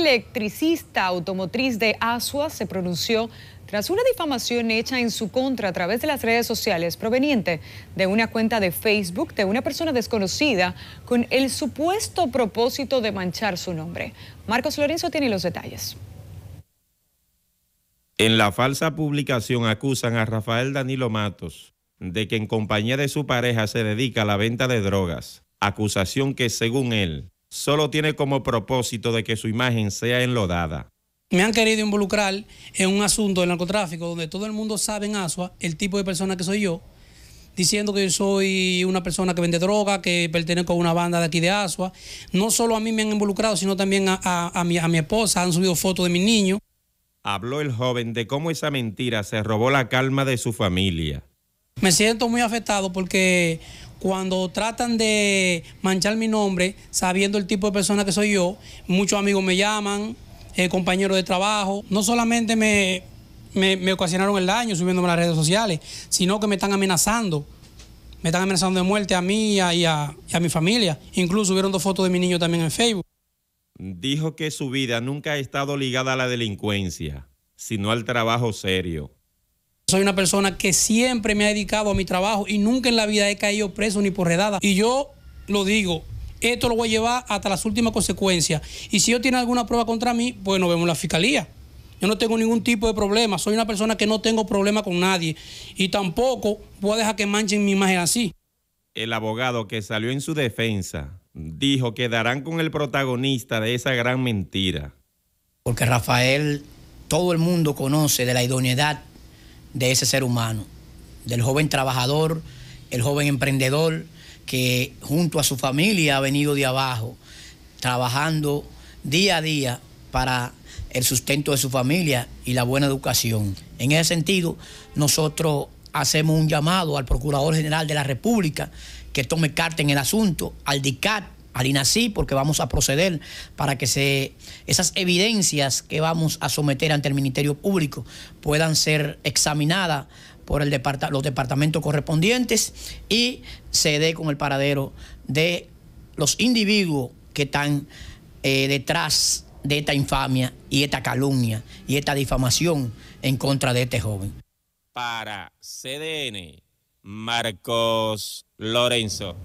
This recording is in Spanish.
electricista automotriz de Asua se pronunció tras una difamación hecha en su contra a través de las redes sociales proveniente de una cuenta de Facebook de una persona desconocida con el supuesto propósito de manchar su nombre. Marcos Lorenzo tiene los detalles. En la falsa publicación acusan a Rafael Danilo Matos de que en compañía de su pareja se dedica a la venta de drogas, acusación que según él solo tiene como propósito de que su imagen sea enlodada. Me han querido involucrar en un asunto del narcotráfico donde todo el mundo sabe en Asua el tipo de persona que soy yo, diciendo que yo soy una persona que vende droga, que pertenezco a una banda de aquí de Asua. No solo a mí me han involucrado, sino también a, mi, a mi esposa, han subido fotos de mi niño. Habló el joven de cómo esa mentira se robó la calma de su familia. Me siento muy afectado porque cuando tratan de manchar mi nombre, sabiendo el tipo de persona que soy yo, muchos amigos me llaman, eh, compañeros de trabajo, no solamente me, ocasionaron el daño subiéndome a las redes sociales, sino que me están amenazando me están amenazando de muerte a mí y a, y a, mi familia. Incluso hubieron dos fotos de mi niño también en Facebook. Dijo que su vida nunca ha estado ligada a la delincuencia, sino al trabajo serio. Soy una persona que siempre me ha dedicado a mi trabajo y nunca en la vida he caído preso ni por redada. Y yo lo digo, esto lo voy a llevar hasta las últimas consecuencias. Y si yo tiene alguna prueba contra mí, pues nos vemos en la fiscalía. Yo no tengo ningún tipo de problema. Soy una persona que no tengo problema con nadie. Y tampoco voy a dejar que manchen mi imagen así. El abogado que salió en su defensa dijo que darán con el protagonista de esa gran mentira. Porque Rafael, todo el mundo conoce de la idoneidad de ese ser humano, del joven trabajador, el joven emprendedor que junto a su familia ha venido de abajo, trabajando día a día para el sustento de su familia y la buena educación. En ese sentido, nosotros hacemos un llamado al Procurador General de la República que tome carta en el asunto, al DICAT, al INACI porque vamos a proceder para que esas evidencias que vamos a someter ante el Ministerio Público puedan ser examinadas por los departamentos correspondientes y se dé con el paradero de los individuos que están eh, detrás de esta infamia y esta calumnia y esta difamación en contra de este joven. Para CDN, Marcos Lorenzo.